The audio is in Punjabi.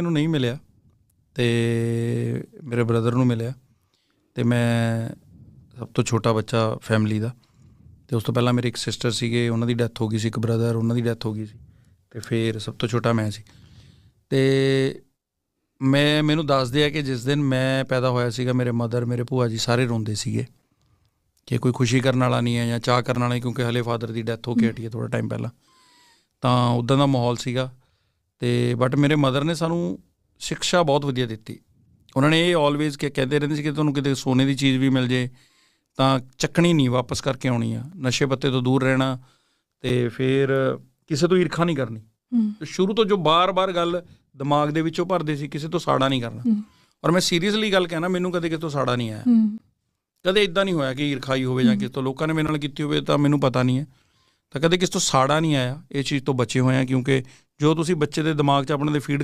ਮੈਨੂੰ ਨਹੀਂ ਮਿਲਿਆ ਤੇ ਮੇਰੇ ਬ੍ਰਦਰ ਨੂੰ ਮਿਲਿਆ ਤੇ ਮੈਂ ਸਭ ਤੋਂ ਛੋਟਾ ਬੱਚਾ ਫੈਮਿਲੀ ਦਾ ਤੇ ਉਸ ਤੋਂ ਪਹਿਲਾਂ ਮੇਰੇ ਇੱਕ ਸਿਸਟਰ ਸੀਗੇ ਉਹਨਾਂ ਦੀ ਡੈਥ ਹੋ ਗਈ ਸੀ ਇੱਕ ਬ੍ਰਦਰ ਉਹਨਾਂ ਦੀ ਡੈਥ ਹੋ ਗਈ ਸੀ ਤੇ ਫਿਰ ਸਭ ਤੋਂ ਛੋਟਾ ਮੈਂ ਸੀ ਤੇ ਮੈਂ ਮੈਨੂੰ ਦੱਸਦੇ ਆ ਕਿ ਜਿਸ ਦਿਨ ਮੈਂ ਪੈਦਾ ਹੋਇਆ ਸੀਗਾ ਮੇਰੇ ਮਦਰ ਮੇਰੇ ਭੂਆ ਜੀ ਸਾਰੇ ਰੋਂਦੇ ਸੀਗੇ ਕਿ ਕੋਈ ਖੁਸ਼ੀ ਕਰਨ ਵਾਲਾ ਨਹੀਂ ਹੈ ਜਾਂ ਚਾਹ ਕਰਨ ਵਾਲਾ ਕਿਉਂਕਿ ਹਲੇ ਫਾਦਰ ਦੀ ਡੈਥ ਹੋ ਕੇ ਹਟੀ ਹੈ ਥੋੜਾ ਟਾਈਮ ਪਹਿਲਾਂ ਤਾਂ ਉਦਾਂ ਦਾ ਮਾਹੌਲ ਸੀਗਾ ਤੇ ਬਟ ਮੇਰੇ ਮਦਰ ਨੇ ਸਾਨੂੰ ਸਿੱਖਿਆ ਬਹੁਤ ਵਧੀਆ ਦਿੱਤੀ ਉਹਨਾਂ ਨੇ ਇਹ ਆਲਵੇਜ਼ ਕਿ ਕਹਿੰਦੇ ਰਹਿੰਦੇ ਸੀ ਕਿ ਤੁਹਾਨੂੰ ਕਿਤੇ ਸੋਨੇ ਦੀ ਚੀਜ਼ ਵੀ ਮਿਲ ਜੇ ਤਾਂ ਚੱਕਣੀ ਨਹੀਂ ਵਾਪਸ ਕਰਕੇ ਆਉਣੀ ਆ ਨਸ਼ੇ ਪੱਤੇ ਤੋਂ ਦੂਰ ਰਹਿਣਾ ਤੇ ਫਿਰ ਕਿਸੇ ਤੋਂ ਈਰਖਾ ਨਹੀਂ ਕਰਨੀ ਸ਼ੁਰੂ ਤੋਂ ਜੋ ਬਾਰ-ਬਾਰ ਗੱਲ ਦਿਮਾਗ ਦੇ ਵਿੱਚੋਂ ਭਰਦੇ ਸੀ ਕਿਸੇ ਤੋਂ ਸਾੜਾ ਨਹੀਂ ਕਰਨਾ ਔਰ ਮੈਂ ਸੀਰੀਅਸਲੀ ਗੱਲ ਕਹਿਣਾ ਮੈਨੂੰ ਕਦੇ ਕਿਸੇ ਤੋਂ ਸਾੜਾ ਨਹੀਂ ਆਇਆ ਕਦੇ ਇਦਾਂ ਨਹੀਂ ਹੋਇਆ ਕਿ ਈਰਖਾਈ ਹੋਵੇ ਜਾਂ ਕਿਸੇ ਤੋਂ ਲੋਕਾਂ ਨੇ ਮੇਰੇ ਨਾਲ ਕੀਤੀ ਹੋਵੇ ਤਾਂ ਮੈਨੂੰ ਪਤਾ ਨਹੀਂ ਹੈ ਤਾਂ ਕਦੇ ਕਿਸੇ ਤੋਂ ਸਾੜਾ ਨਹੀਂ ਆਇਆ ਇਹ ਚੀਜ਼ ਤੋਂ ਬਚੇ ਹੋਏ ਆ ਕਿਉਂਕਿ ਜੋ ਤੁਸੀਂ ਬੱਚੇ ਦੇ ਦਿਮਾਗ 'ਚ ਆਪਣੇ ਦੇ ਫੀਡ